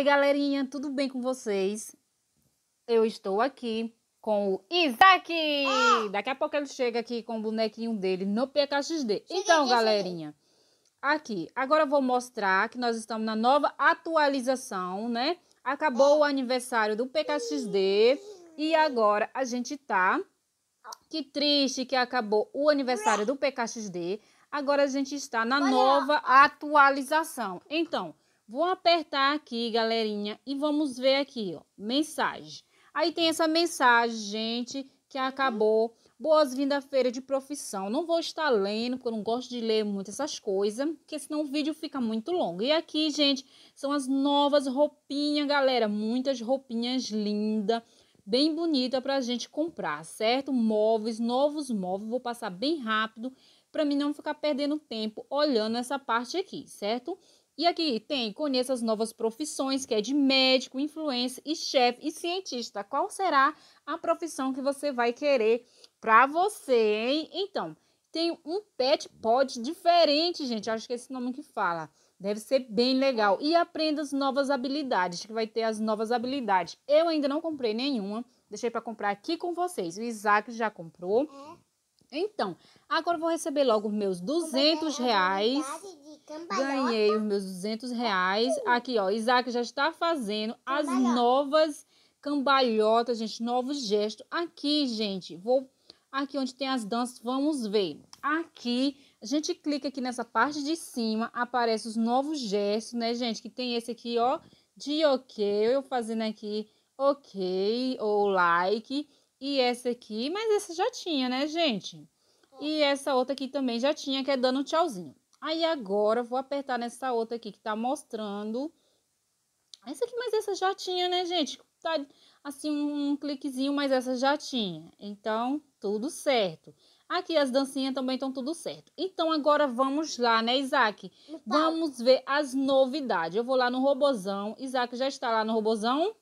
Oi, galerinha, tudo bem com vocês? Eu estou aqui com o Isaac! Ah! Daqui a pouco ele chega aqui com o bonequinho dele no PKXD. então, galerinha, aqui, agora eu vou mostrar que nós estamos na nova atualização, né? Acabou o aniversário do PKXD e agora a gente tá... Que triste que acabou o aniversário do PKXD. Agora a gente está na nova atualização. Então, Vou apertar aqui, galerinha, e vamos ver aqui, ó, mensagem. Aí tem essa mensagem, gente, que acabou. Boas-vindas à feira de profissão. Não vou estar lendo, porque eu não gosto de ler muito essas coisas, porque senão o vídeo fica muito longo. E aqui, gente, são as novas roupinhas, galera. Muitas roupinhas lindas, bem bonita pra gente comprar, certo? Móveis, novos móveis. Vou passar bem rápido para mim não ficar perdendo tempo olhando essa parte aqui, certo? E aqui tem conheça as novas profissões, que é de médico, influencer e chefe e cientista. Qual será a profissão que você vai querer para você, hein? Então, tem um pet pod diferente, gente. Acho que é esse nome que fala. Deve ser bem legal. E aprenda as novas habilidades, que vai ter as novas habilidades. Eu ainda não comprei nenhuma. Deixei para comprar aqui com vocês. O Isaac já comprou. Então, agora eu vou receber logo os meus 200 reais. Ganhei os meus 200 reais. Aqui, ó, Isaac já está fazendo as novas cambalhotas, gente, novos gestos. Aqui, gente, vou... Aqui onde tem as danças, vamos ver. Aqui, a gente clica aqui nessa parte de cima, aparece os novos gestos, né, gente? Que tem esse aqui, ó, de ok, eu fazendo aqui ok ou like. E essa aqui, mas essa já tinha, né, gente? E essa outra aqui também já tinha, que é dando um tchauzinho. Aí agora vou apertar nessa outra aqui que tá mostrando. Essa aqui, mas essa já tinha, né, gente? Tá assim um cliquezinho, mas essa já tinha. Então, tudo certo. Aqui as dancinhas também estão tudo certo. Então agora vamos lá, né, Isaac? Vamos ver as novidades. Eu vou lá no robozão. Isaac já está lá no robozão?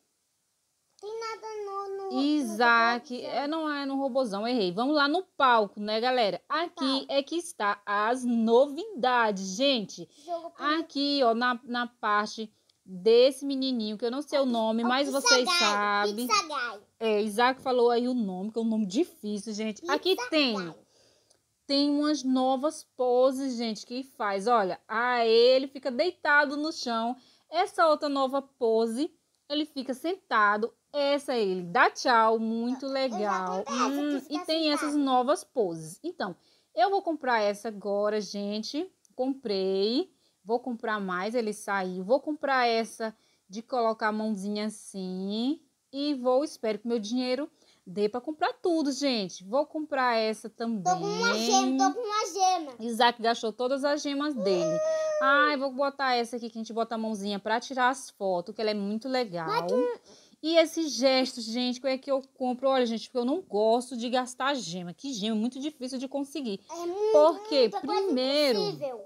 Tem nada novo. Isaac. É, não é no robozão, errei. Vamos lá no palco, né, galera? Aqui é que está as novidades, gente. Aqui, ó, na, na parte desse menininho, que eu não sei o nome, o mas vocês guy, sabem. Pizza é, Isaac falou aí o nome, que é um nome difícil, gente. Pizza Aqui tem guy. tem umas novas poses, gente, que faz. Olha, aí ele fica deitado no chão. Essa outra nova pose ele fica sentado. Essa é ele, dá tchau, muito legal. Hum, e é tem essas novas poses. Então, eu vou comprar essa agora, gente. Comprei. Vou comprar mais, ele saiu. Vou comprar essa de colocar a mãozinha assim. E vou, espero que meu dinheiro dê para comprar tudo, gente. Vou comprar essa também. Tô com uma gema, tô com uma gema. Isaac gastou todas as gemas dele. Ai, ah, vou botar essa aqui que a gente bota a mãozinha para tirar as fotos, que ela é muito legal. E esse gesto, gente, qual é que eu compro? Olha, gente, porque eu não gosto de gastar gema. Que gema, é muito difícil de conseguir. É muito, porque, primeiro... Impossível.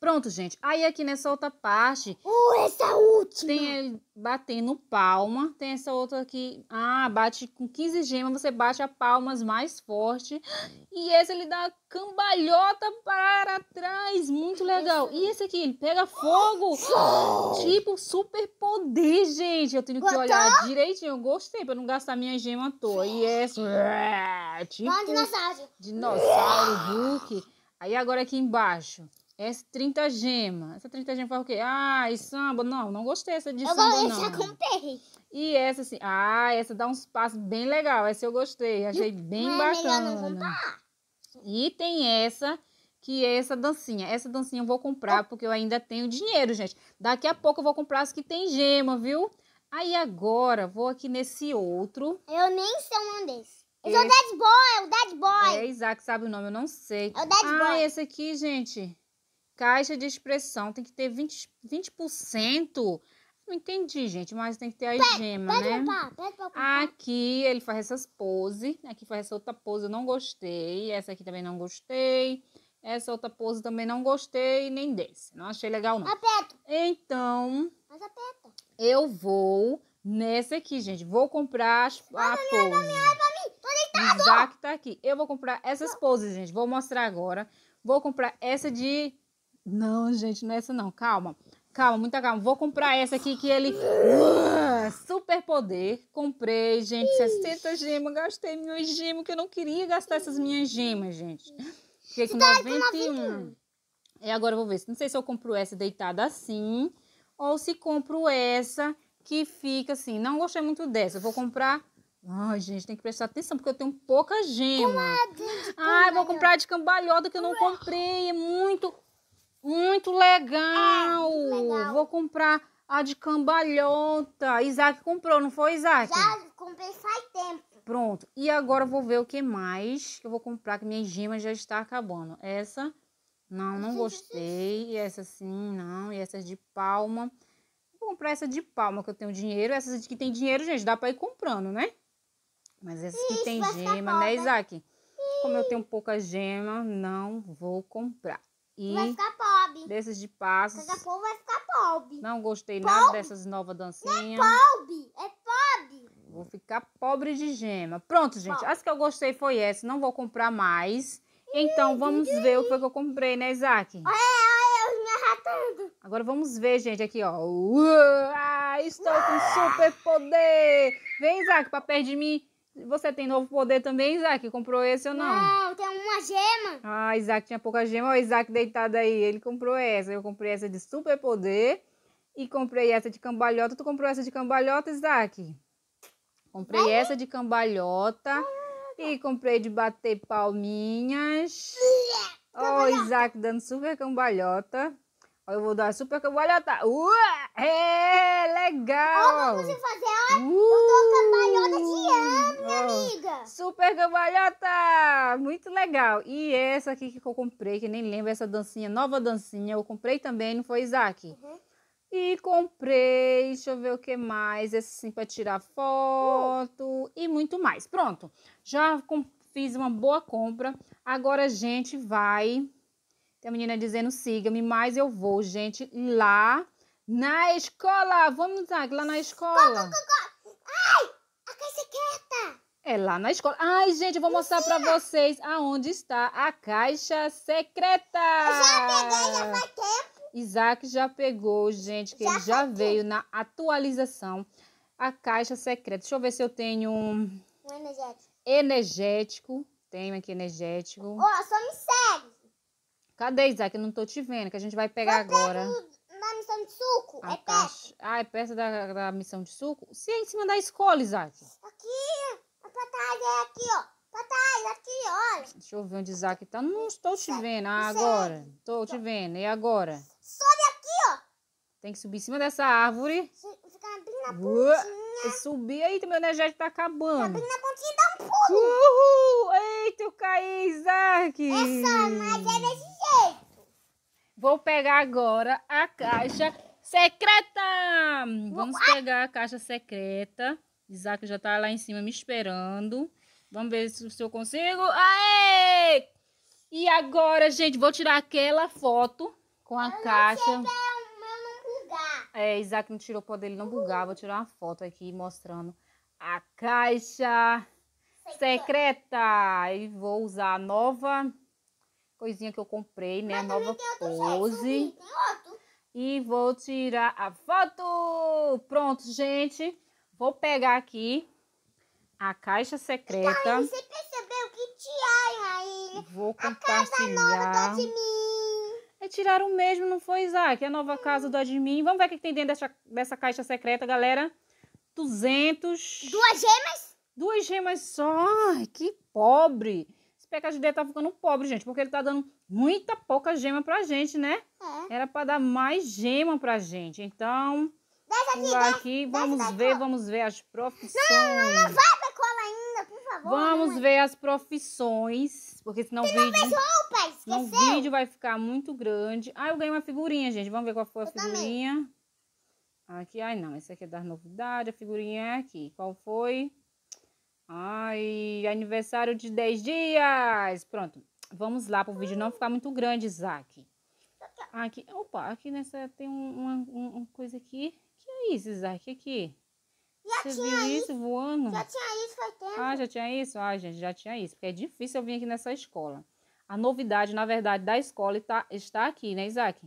Pronto, gente. Aí aqui nessa outra parte. Uh, essa última! Tem ele batendo palma. Tem essa outra aqui. Ah, bate com 15 gemas. Você bate a palmas mais forte. E esse ele dá cambalhota para trás. Muito legal. E esse aqui, ele pega fogo. tipo, super poder, gente. Eu tenho que olhar direitinho. Eu gostei para não gastar minha gema à toa. E é esse. É, tipo. Dinossauro. Dinossauro, Hulk. Aí agora aqui embaixo. Essa 30 gema. Essa 30 gema faz o quê? Ai, samba. Não, não gostei essa de eu samba, vou, eu não. Eu já comprei. E essa assim, ah, essa dá uns passos bem legal. Essa eu gostei, achei bem é Mas bacana. não E tem essa que é essa dancinha. Essa dancinha eu vou comprar porque eu ainda tenho dinheiro, gente. Daqui a pouco eu vou comprar as que tem gema, viu? Aí agora vou aqui nesse outro. Eu nem sei o nome desse. Esse é o Dead Boy, é o Dead Boy. É, Isaac sabe o nome, eu não sei. É o Dead ah, Boy. Ah, esse aqui, gente caixa de expressão tem que ter 20%. 20%. Não entendi, gente, mas tem que ter a gema, né? Pra, pra, pra, aqui ele faz essas poses. Né, aqui faz essa outra pose, eu não gostei. Essa aqui também não gostei. Essa outra pose também não gostei, nem desse. Não achei legal, não. Aperta. Então. Mas aperta. Eu vou nessa aqui, gente. Vou comprar as, a olha, pose. Olha pra mim, olha pra mim. Tô deitado. tá aqui. Eu vou comprar essas poses, gente. Vou mostrar agora. Vou comprar essa de não, gente, não é essa não. Calma. Calma, muita calma. Vou comprar essa aqui que ele. super poder. Comprei, gente, 60 gemas. Gastei minhas gemas, que eu não queria gastar essas minhas gemas, gente. Fiquei com 91. E é, agora eu vou ver. Não sei se eu compro essa deitada assim. Ou se compro essa que fica assim. Não gostei muito dessa. Eu vou comprar Ai, gente, tem que prestar atenção, porque eu tenho pouca gema. Ai, ah, vou comprar de cambalhota que eu não comprei. É muito muito legal. É, muito legal. Vou comprar a de cambalhota. Isaac comprou, não foi, Isaac? Já comprei faz tempo. Pronto. E agora eu vou ver o que mais que eu vou comprar, que minha gema já está acabando. Essa, não, não é gostei. E essa sim, não. E essa de palma. Vou comprar essa de palma, que eu tenho dinheiro. Essas que tem dinheiro, gente, dá para ir comprando, né? Mas essas que tem gema, né, né, Isaac? Como eu tenho pouca gema, não vou comprar. E... Vai ficar pobre. Desses de passos. Daqui a pouco vai ficar pobre. Não gostei pobre? nada dessas novas dancinhas. Não é pobre, é pobre. Vou ficar pobre de gema. Pronto, gente. Pobre. As que eu gostei foi essa. Não vou comprar mais. Então, vamos ver o que, eu comprei, né, Isaac? Olha, é, olha, eu me arratando. Agora vamos ver, gente, aqui, ó. Uau, estou com super poder. Vem, Isaac, para perto de mim. Você tem novo poder também, Isaac? Comprou esse ou não? Não, tem uma gema. Ah, Isaac tinha pouca gema. o Isaac deitado aí. Ele comprou essa. Eu comprei essa de super poder. E comprei essa de cambalhota. Tu comprou essa de cambalhota, Isaac? Comprei Vai. essa de cambalhota. E comprei de bater palminhas. Ó, oh, Isaac dando super cambalhota. Ó, eu vou dar super cambalhota. Uh! É, legal! Ó, vamos fazer, ó. Uh! Eu dou cambalhota de ano. Uh! minha amiga. Super Gambalhota! Muito legal. E essa aqui que eu comprei, que nem lembro, essa dancinha, nova dancinha, eu comprei também, não foi, Isaac? Uhum. E comprei, deixa eu ver o que mais, esse sim para tirar foto e muito mais. Pronto, já fiz uma boa compra. Agora a gente vai... Tem a menina dizendo, siga-me, mas eu vou, gente, lá na escola. Vamos, Isaac, lá na escola. Coca, coca, é lá na escola. Ai, gente, eu vou mostrar para vocês aonde está a caixa secreta. Eu já peguei, já faz tempo. Isaac já pegou, gente, que já ele já veio na atualização. A caixa secreta. Deixa eu ver se eu tenho um... energético. Energético. Tenho aqui energético. Ó, oh, só me segue. Cadê, Isaac? Eu não tô te vendo, que a gente vai pegar agora. Na missão de suco? A é caixa... perto. Ah, é perto da, da missão de suco? Se é em cima da escola, Isaac. Aqui trás, é aqui, ó. Pra aqui, olha. Deixa eu ver onde Isaac tá. Não estou te vendo. Ah, agora. Estou te vendo. E agora? Sobe aqui, ó. Tem que subir em cima dessa árvore. Ficar bem na pontinha. Subir aí, meu energético tá acabando. Fica bem na pontinha, dá um pulo. Uhul! Eita, eu caí, Isaac. É só, mas é desse jeito. Vou pegar agora a caixa secreta. Vamos pegar a caixa secreta. Isaac já tá lá em cima me esperando. Vamos ver se, eu consigo. Aê! E agora, gente, vou tirar aquela foto com a eu caixa. É não não É, Isaac não tirou poder ele não bugar. Vou tirar uma foto aqui mostrando a caixa é. secreta. E vou usar a nova coisinha que eu comprei, né? Mas a nova pose. E vou tirar a foto. Pronto, gente. Vou pegar aqui a caixa secreta. Rainha, você percebeu que tirar, aí? Vou compartilhar. A casa nova do Admin. É tiraram mesmo, não foi, Isaac? É a nova hum. casa do Admin. Vamos ver o que tem dentro dessa, dessa caixa secreta, galera. 200. Duas gemas? Duas gemas só. Ai, que pobre. Esse PKGD tá ficando pobre, gente, porque ele tá dando muita pouca gema pra gente, né? É. Era pra dar mais gema pra gente. Então, Vamos lá aqui, vamos ver, vamos ver as profissões. Não, não, não vai pra cola ainda, por favor. Vamos mãe. ver as profissões, porque senão o vídeo... Tem roupas, esqueceu? O vídeo vai ficar muito grande. Ah, eu ganhei uma figurinha, gente. Vamos ver qual foi a eu figurinha. Também. Aqui, ai não, essa aqui é das novidades, a figurinha é aqui. Qual foi? Ai, aniversário de 10 dias. Pronto, vamos lá para o vídeo não ficar muito grande, Isaac. Hum. Aqui, opa, aqui nessa tem uma, uma coisa aqui é isso, Isaac? O que Você viu isso voando? Já tinha isso faz tempo. Ah, já tinha isso? Ah, gente, já tinha isso. Porque é difícil eu vir aqui nessa escola. A novidade, na verdade, da escola está, está aqui, né, Isaac?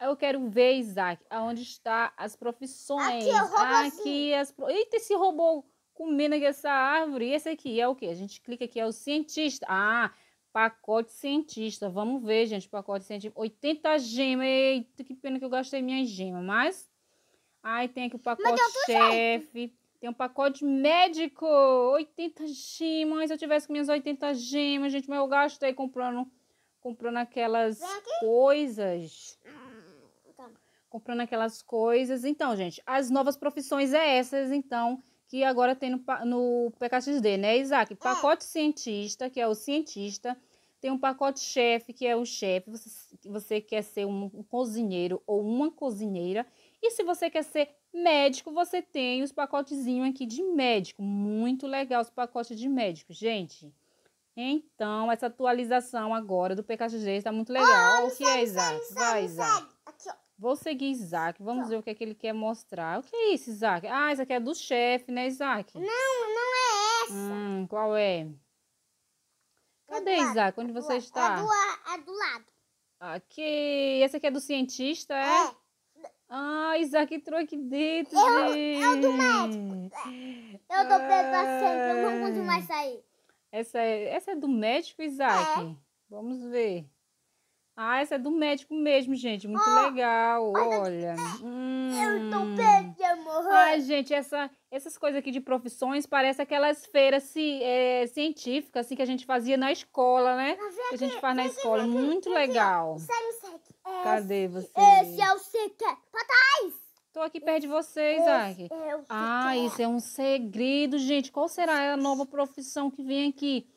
É. Eu quero ver, Isaac, aonde está as profissões. Aqui, eu é aqui as pro... Eita, esse robô comendo aqui essa árvore. E esse aqui é o quê? A gente clica aqui, é o cientista. Ah, Pacote cientista. Vamos ver, gente. Pacote cientista. 80 gemas. Eita, que pena que eu gastei minhas gemas. Mas. Aí tem aqui o pacote chefe. Tem um pacote médico. 80 gemas. Se eu tivesse com minhas 80 gemas, gente, mas eu gastei comprando, comprando aquelas coisas. Ah, tá. Comprando aquelas coisas. Então, gente, as novas profissões é essas, então que agora tem no, no PKXD, né, Isaac? Ah. Pacote cientista, que é o cientista, tem um pacote chefe, que é o chefe, você, você quer ser um, um cozinheiro ou uma cozinheira, e se você quer ser médico, você tem os pacotezinhos aqui de médico, muito legal os pacotes de médico, gente. Então, essa atualização agora do PKXD está muito legal. Ah, o que é, Isaac? Vai, Isaac. Aqui, ó. Vou seguir Isaac. Vamos tá. ver o que é que ele quer mostrar. O que é isso, Isaac? Ah, isso aqui é do chefe, né, Isaac? Não, não é essa. Hum, qual é? é Cadê, é Isaac? Onde você está? É do, é do lado. Aqui. Essa aqui é do cientista, é? É. Ah, Isaac entrou aqui dentro. É é eu, É do médico. Eu tô ah. sempre, eu não consigo ah. mais sair. Essa é, essa é do médico, Isaac? É. Vamos ver. Ah, essa é do médico mesmo, gente. Muito oh, legal. Olha. Tá. Hum. Eu tô perdendo, morrer. Ai, gente, essa, essas coisas aqui de profissões parecem aquelas feiras ci, é, científicas assim, que a gente fazia na escola, né? que a gente faz na escola. Muito legal. É Cadê você? Esse é o sequer. Pra trás! Tô aqui perto de vocês, Isaac. ah, é isso é um segredo, gente. Qual será a nova profissão que vem aqui?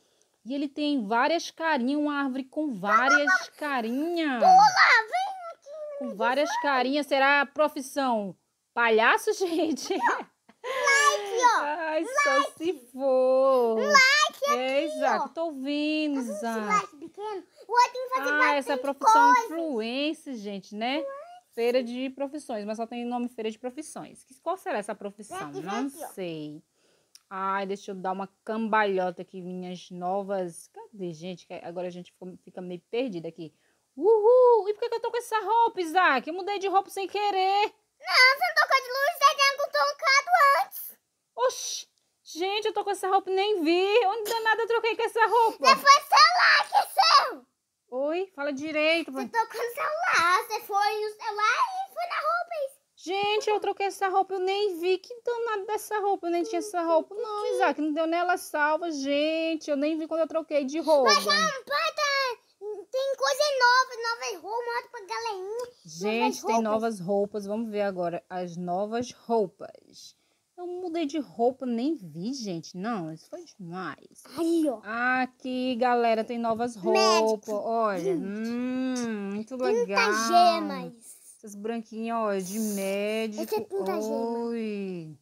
E ele tem várias carinhas, uma árvore com várias carinhas. Pula, vem aqui. Com várias carinhas. Será a profissão palhaço, gente? Like, ó. Ai, like. só se for. Like aqui, É, Isaac, ó. tô vendo, Isaac. pequeno. O outro tem que fazer Ah, essa profissão coisas. influência, gente, né? Feira de profissões, mas só tem nome feira de profissões. Qual será essa profissão? Não sei. Ai, deixa eu dar uma cambalhota aqui, minhas novas. Cadê, gente? Agora a gente fica meio perdida aqui. Uhul! E por que eu tô com essa roupa, Isaac? Eu mudei de roupa sem querer. Não, você não tocou de luz, já tinha trocado antes. Oxi! Gente, eu tô com essa roupa nem vi. Onde danada eu troquei com essa roupa? Você foi celular, que seu! Oi, fala direito. Você tocou o celular, você foi no celular e Gente, eu troquei essa roupa, eu nem vi que danado dessa roupa, eu nem tinha essa roupa. Não, Isaac, não deu nela salva, gente. Eu nem vi quando eu troquei de roupa. Mas, tá... Ah, tem coisa nova, novas roupas, manda pra galerinha. Gente, novas tem novas roupas, vamos ver agora as novas roupas. Eu mudei de roupa, nem vi, gente. Não, isso foi demais. Aí, ó. Aqui, galera, tem novas roupas. Olha, hum, muito legal. Muitas gemas. Essas branquinhas, ó, de é é médico. É Oi.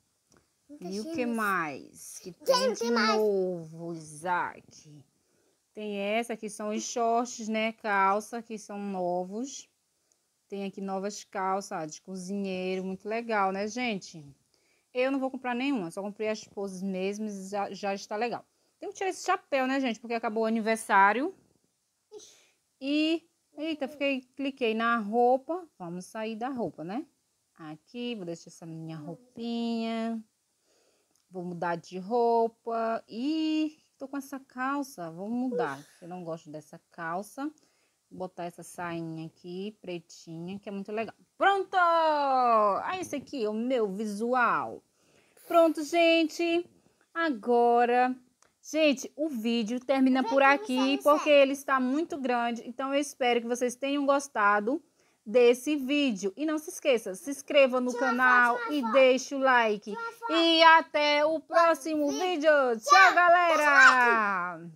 e o que mais? Que tem, tem de mais? novo, Isaac? Tem essa aqui são os shorts, né? Calça, que são novos. Tem aqui novas calças de cozinheiro, muito legal, né, gente? Eu não vou comprar nenhuma, só comprei as poses mesmo e já, já está legal. Tem que tirar esse chapéu, né, gente? Porque acabou o aniversário. E Eita, fiquei, cliquei na roupa. Vamos sair da roupa, né? Aqui, vou deixar essa minha roupinha. Vou mudar de roupa. E tô com essa calça. Vou mudar. Eu não gosto dessa calça. Vou botar essa sainha aqui, pretinha, que é muito legal. Pronto! Ah, esse aqui é o meu visual. Pronto, gente. Agora Gente, o vídeo termina por aqui porque ele está muito grande. Então eu espero que vocês tenham gostado desse vídeo. E não se esqueça, se inscreva no canal e deixe o like. E até o próximo vídeo. Tchau, galera!